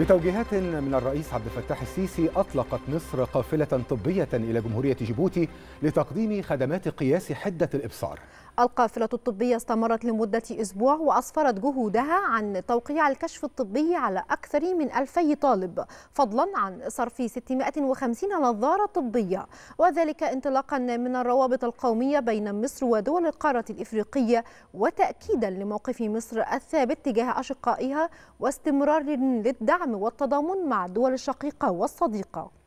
بتوجيهات من الرئيس عبد الفتاح السيسي أطلقت مصر قافلة طبية إلى جمهورية جيبوتي لتقديم خدمات قياس حدة الإبصار القافلة الطبية استمرت لمدة أسبوع وأسفرت جهودها عن توقيع الكشف الطبي على أكثر من ألفي طالب فضلا عن صرف 650 نظارة طبية وذلك انطلاقا من الروابط القومية بين مصر ودول القارة الإفريقية وتأكيدا لموقف مصر الثابت تجاه أشقائها واستمرار للدعم والتضامن مع الدول الشقيقة والصديقة